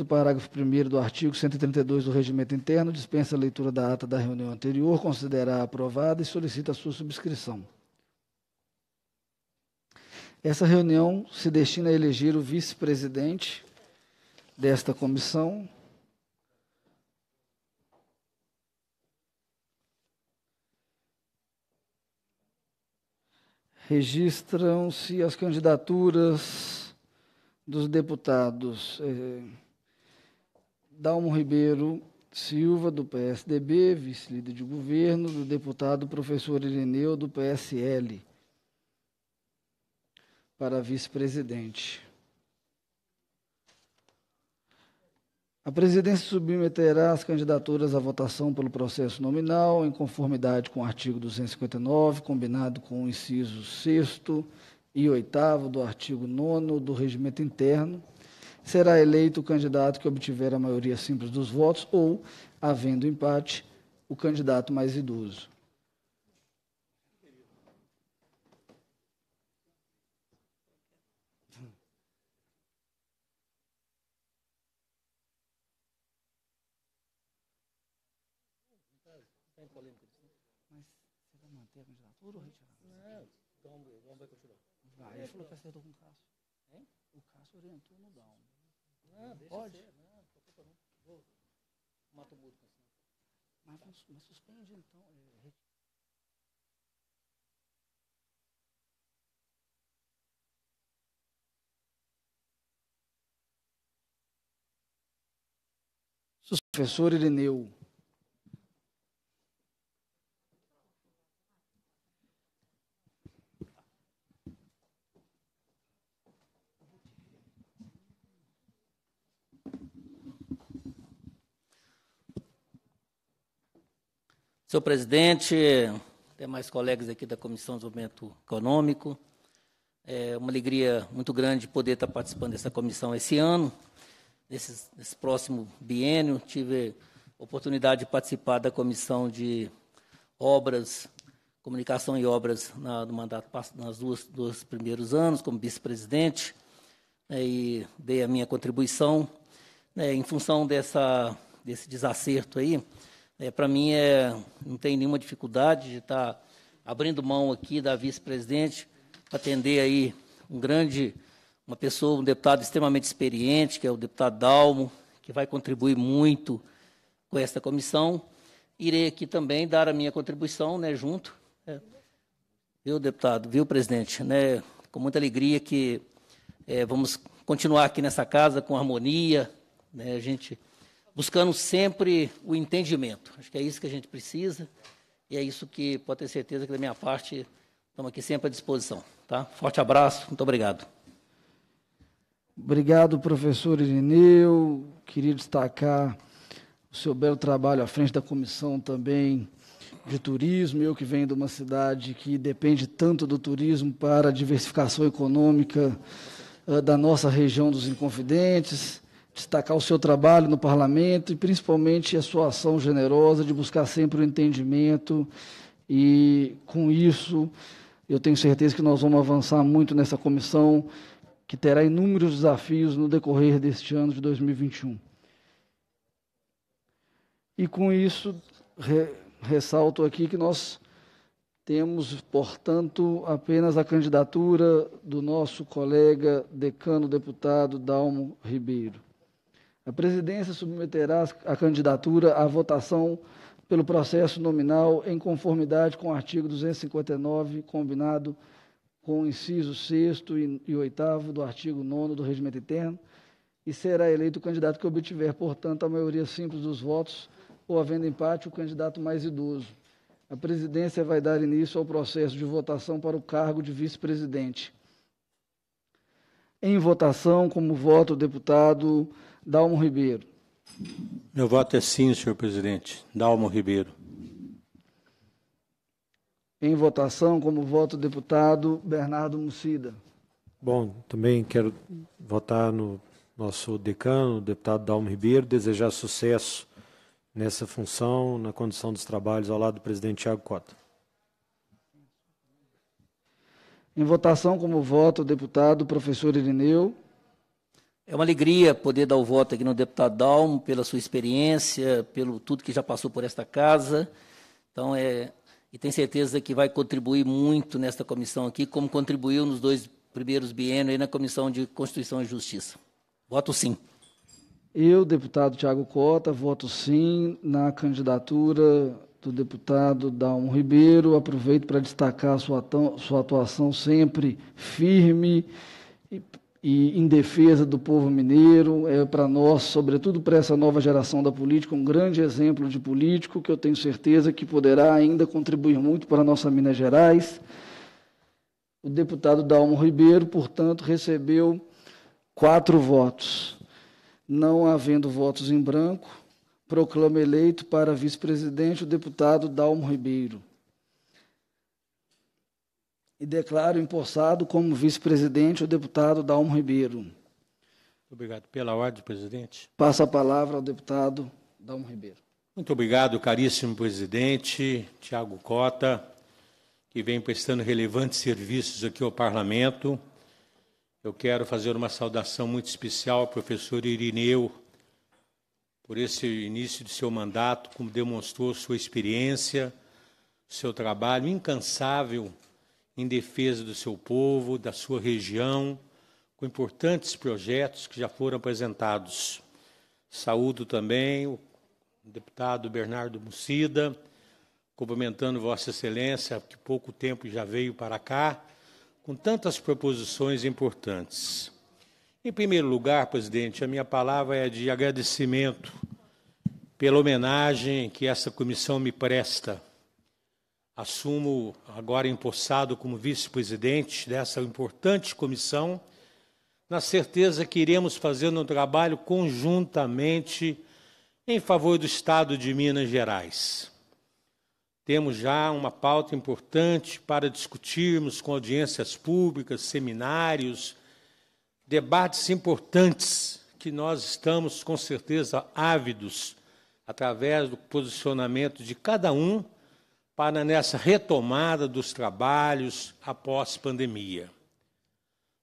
do parágrafo 1 do artigo 132 do Regimento Interno, dispensa a leitura da ata da reunião anterior, considera aprovada e solicita a sua subscrição. Essa reunião se destina a eleger o vice-presidente desta comissão. Registram-se as candidaturas dos deputados. Eh, Dalmo Ribeiro Silva, do PSDB, vice-líder de governo, do deputado professor Irineu, do PSL, para vice-presidente. A presidência submeterá as candidaturas à votação pelo processo nominal, em conformidade com o artigo 259, combinado com o inciso 6 e 8 do artigo 9 do regimento interno será eleito o candidato que obtiver a maioria simples dos votos ou, havendo empate, o candidato mais idoso. Então ah, ele falou que acertou com o Cássio. Hein? O Cássio orientou no down deixa Pode. ser. Não, mato Mudo. Assim. Mas, mas suspende então. É, Professor Irineu. Senhor presidente, demais colegas aqui da Comissão de Desenvolvimento Econômico, é uma alegria muito grande poder estar participando dessa comissão esse ano, nesse, nesse próximo biênio. Tive a oportunidade de participar da Comissão de Obras, Comunicação e Obras na, no mandato, nas duas, dos primeiros anos, como vice-presidente, né, e dei a minha contribuição né, em função dessa, desse desacerto aí é, Para mim, é, não tem nenhuma dificuldade de estar tá abrindo mão aqui da vice-presidente para atender aí um grande, uma pessoa, um deputado extremamente experiente, que é o deputado Dalmo, que vai contribuir muito com esta comissão. Irei aqui também dar a minha contribuição, né, junto. É. Viu, deputado? Viu, presidente? Né, com muita alegria que é, vamos continuar aqui nessa casa com harmonia, né, a gente buscando sempre o entendimento. Acho que é isso que a gente precisa e é isso que pode ter certeza que da minha parte estamos aqui sempre à disposição. Tá? Forte abraço, muito obrigado. Obrigado, professor Irineu. Queria destacar o seu belo trabalho à frente da comissão também de turismo. Eu que venho de uma cidade que depende tanto do turismo para a diversificação econômica uh, da nossa região dos Inconfidentes destacar o seu trabalho no parlamento e principalmente a sua ação generosa de buscar sempre o entendimento e com isso eu tenho certeza que nós vamos avançar muito nessa comissão que terá inúmeros desafios no decorrer deste ano de 2021. E com isso re, ressalto aqui que nós temos, portanto, apenas a candidatura do nosso colega decano deputado Dalmo Ribeiro. A presidência submeterá a candidatura à votação pelo processo nominal em conformidade com o artigo 259, combinado com o inciso 6 e 8 do artigo 9 do Regimento Interno, e será eleito o candidato que obtiver, portanto, a maioria simples dos votos ou, havendo empate, o candidato mais idoso. A presidência vai dar início ao processo de votação para o cargo de vice-presidente. Em votação, como voto o deputado Dalmo Ribeiro. Meu voto é sim, senhor presidente. Dalmo Ribeiro. Em votação, como voto, deputado Bernardo Mucida. Bom, também quero votar no nosso decano, deputado Dalmo Ribeiro, desejar sucesso nessa função, na condição dos trabalhos ao lado do presidente Tiago Cota. Em votação, como voto, o deputado professor Irineu. É uma alegria poder dar o voto aqui no deputado Dalmo, pela sua experiência, pelo tudo que já passou por esta casa. Então, é, e tenho certeza que vai contribuir muito nesta comissão aqui, como contribuiu nos dois primeiros biênios na Comissão de Constituição e Justiça. Voto sim. Eu, deputado Tiago Cota, voto sim na candidatura do deputado Dalmo Ribeiro. Aproveito para destacar sua, sua atuação sempre firme e e em defesa do povo mineiro, é para nós, sobretudo para essa nova geração da política, um grande exemplo de político que eu tenho certeza que poderá ainda contribuir muito para a nossa Minas Gerais. O deputado Dalmo Ribeiro, portanto, recebeu quatro votos. Não havendo votos em branco, proclama eleito para vice-presidente o deputado Dalmo Ribeiro e declaro empossado como vice-presidente o deputado Dalmo Ribeiro. Muito obrigado. Pela ordem, presidente. Passa a palavra ao deputado Dalmo Ribeiro. Muito obrigado, caríssimo presidente Tiago Cota, que vem prestando relevantes serviços aqui ao parlamento. Eu quero fazer uma saudação muito especial ao professor Irineu, por esse início de seu mandato, como demonstrou sua experiência, seu trabalho incansável em defesa do seu povo, da sua região, com importantes projetos que já foram apresentados. Saúdo também o deputado Bernardo Mucida, cumprimentando Vossa Excelência, que pouco tempo já veio para cá, com tantas proposições importantes. Em primeiro lugar, presidente, a minha palavra é de agradecimento pela homenagem que essa comissão me presta Assumo agora empossado como vice-presidente dessa importante comissão, na certeza que iremos fazer um trabalho conjuntamente em favor do Estado de Minas Gerais. Temos já uma pauta importante para discutirmos com audiências públicas, seminários, debates importantes que nós estamos com certeza ávidos através do posicionamento de cada um para nessa retomada dos trabalhos após pandemia.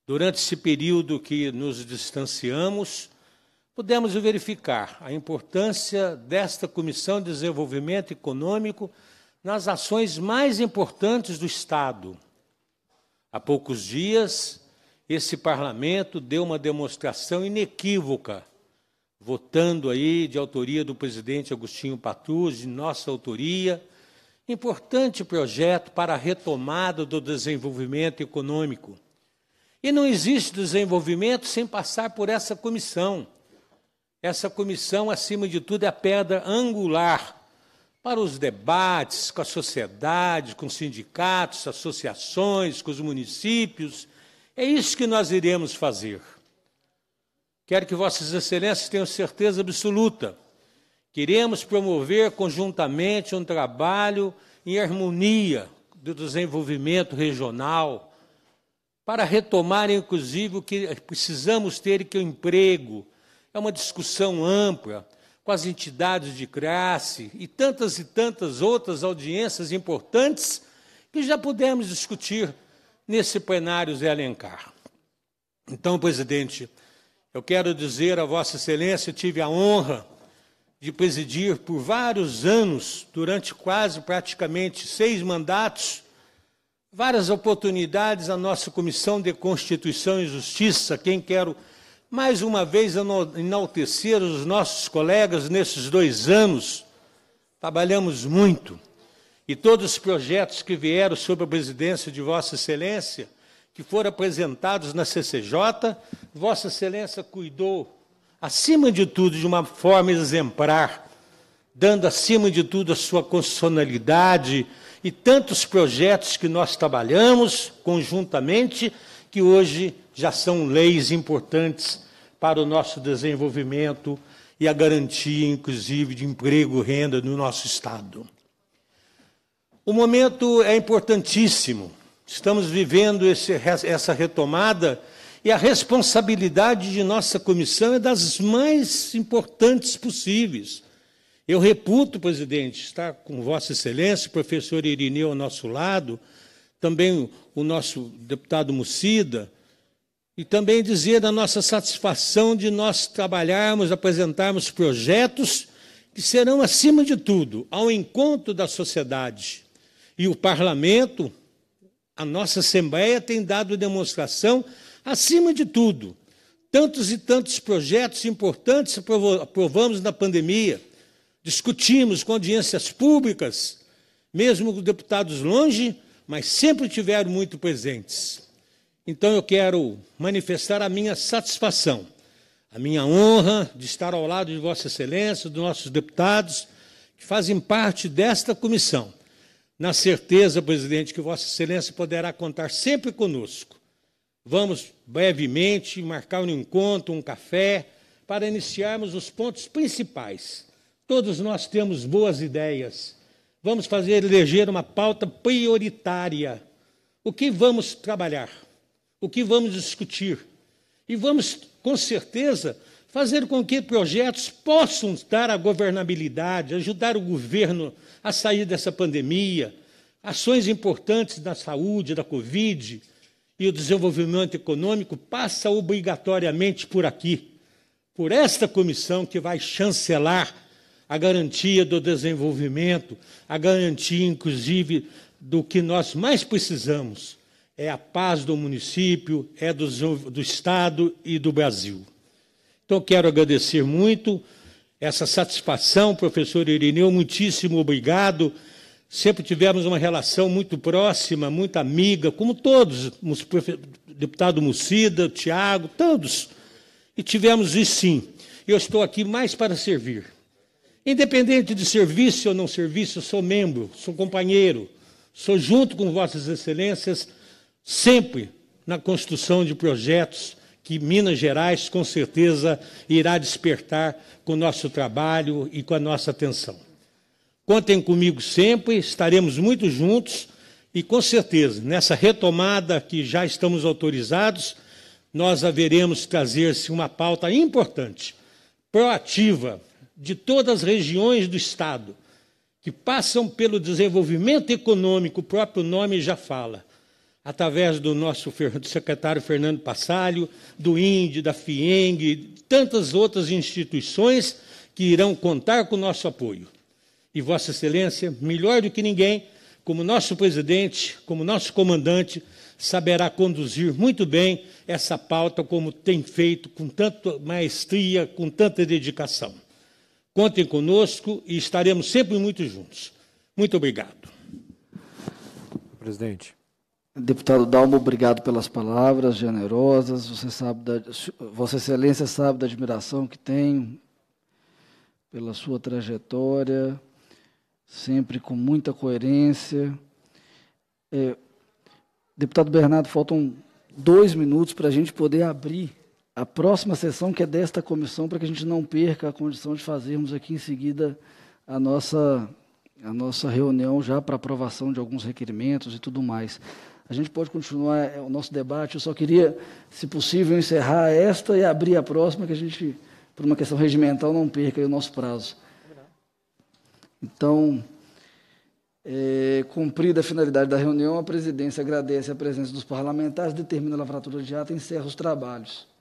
Durante esse período que nos distanciamos, pudemos verificar a importância desta Comissão de Desenvolvimento Econômico nas ações mais importantes do Estado. Há poucos dias, esse parlamento deu uma demonstração inequívoca, votando aí de autoria do presidente Agostinho Patrus, de nossa autoria, Importante projeto para a retomada do desenvolvimento econômico. E não existe desenvolvimento sem passar por essa comissão. Essa comissão, acima de tudo, é a pedra angular para os debates com a sociedade, com sindicatos, associações, com os municípios. É isso que nós iremos fazer. Quero que Vossas Excelências tenham certeza absoluta Queremos promover conjuntamente um trabalho em harmonia do desenvolvimento regional, para retomar, inclusive, o que precisamos ter, que é o emprego. É uma discussão ampla com as entidades de classe e tantas e tantas outras audiências importantes que já pudemos discutir nesse plenário Zé Alencar. Então, presidente, eu quero dizer a Vossa Excelência, tive a honra de presidir por vários anos, durante quase praticamente seis mandatos, várias oportunidades à nossa Comissão de Constituição e Justiça, quem quero mais uma vez enaltecer os nossos colegas nesses dois anos. Trabalhamos muito. E todos os projetos que vieram sob a presidência de Vossa Excelência, que foram apresentados na CCJ, Vossa Excelência cuidou acima de tudo, de uma forma exemplar, dando acima de tudo a sua constitucionalidade e tantos projetos que nós trabalhamos conjuntamente, que hoje já são leis importantes para o nosso desenvolvimento e a garantia, inclusive, de emprego e renda no nosso Estado. O momento é importantíssimo. Estamos vivendo esse, essa retomada e a responsabilidade de nossa comissão é das mais importantes possíveis. Eu reputo, presidente, está com Vossa Excelência, o professor Irineu ao nosso lado, também o nosso deputado Mucida, e também dizer da nossa satisfação de nós trabalharmos, apresentarmos projetos que serão, acima de tudo, ao encontro da sociedade. E o parlamento, a nossa Assembleia, tem dado demonstração Acima de tudo, tantos e tantos projetos importantes aprovamos na pandemia, discutimos com audiências públicas, mesmo com deputados longe, mas sempre tiveram muito presentes. Então eu quero manifestar a minha satisfação, a minha honra de estar ao lado de Vossa Excelência, dos nossos deputados, que fazem parte desta comissão. Na certeza, presidente, que Vossa Excelência poderá contar sempre conosco Vamos brevemente marcar um encontro, um café, para iniciarmos os pontos principais. Todos nós temos boas ideias. Vamos fazer eleger uma pauta prioritária. O que vamos trabalhar? O que vamos discutir? E vamos, com certeza, fazer com que projetos possam dar a governabilidade, ajudar o governo a sair dessa pandemia, ações importantes da saúde, da Covid, e o desenvolvimento econômico passa obrigatoriamente por aqui, por esta comissão que vai chancelar a garantia do desenvolvimento, a garantia, inclusive, do que nós mais precisamos: é a paz do município, é do, do Estado e do Brasil. Então, quero agradecer muito essa satisfação, professor Irineu, muitíssimo obrigado sempre tivemos uma relação muito próxima, muito amiga, como todos, deputado Mucida, Tiago, todos. E tivemos isso sim. Eu estou aqui mais para servir. Independente de serviço ou não serviço, eu sou membro, sou companheiro, sou junto com Vossas Excelências, sempre na construção de projetos que Minas Gerais, com certeza, irá despertar com o nosso trabalho e com a nossa atenção. Contem comigo sempre, estaremos muito juntos e com certeza, nessa retomada que já estamos autorizados, nós haveremos trazer-se uma pauta importante, proativa, de todas as regiões do Estado, que passam pelo desenvolvimento econômico, o próprio nome já fala, através do nosso do secretário Fernando Passalho, do INDE, da FIENG, tantas outras instituições que irão contar com o nosso apoio e Vossa Excelência, melhor do que ninguém, como nosso presidente, como nosso comandante, saberá conduzir muito bem essa pauta, como tem feito com tanta maestria, com tanta dedicação. Contem conosco e estaremos sempre muito juntos. Muito obrigado. Presidente. Deputado Dalmo, obrigado pelas palavras generosas. Você sabe da, Vossa Excelência sabe da admiração que tenho pela sua trajetória sempre com muita coerência. É, deputado Bernardo, faltam dois minutos para a gente poder abrir a próxima sessão, que é desta comissão, para que a gente não perca a condição de fazermos aqui em seguida a nossa, a nossa reunião já para aprovação de alguns requerimentos e tudo mais. A gente pode continuar é, o nosso debate, eu só queria, se possível, encerrar esta e abrir a próxima, que a gente, por uma questão regimental, não perca o nosso prazo. Então, é, cumprida a finalidade da reunião, a presidência agradece a presença dos parlamentares, determina a lavratura de ata e encerra os trabalhos.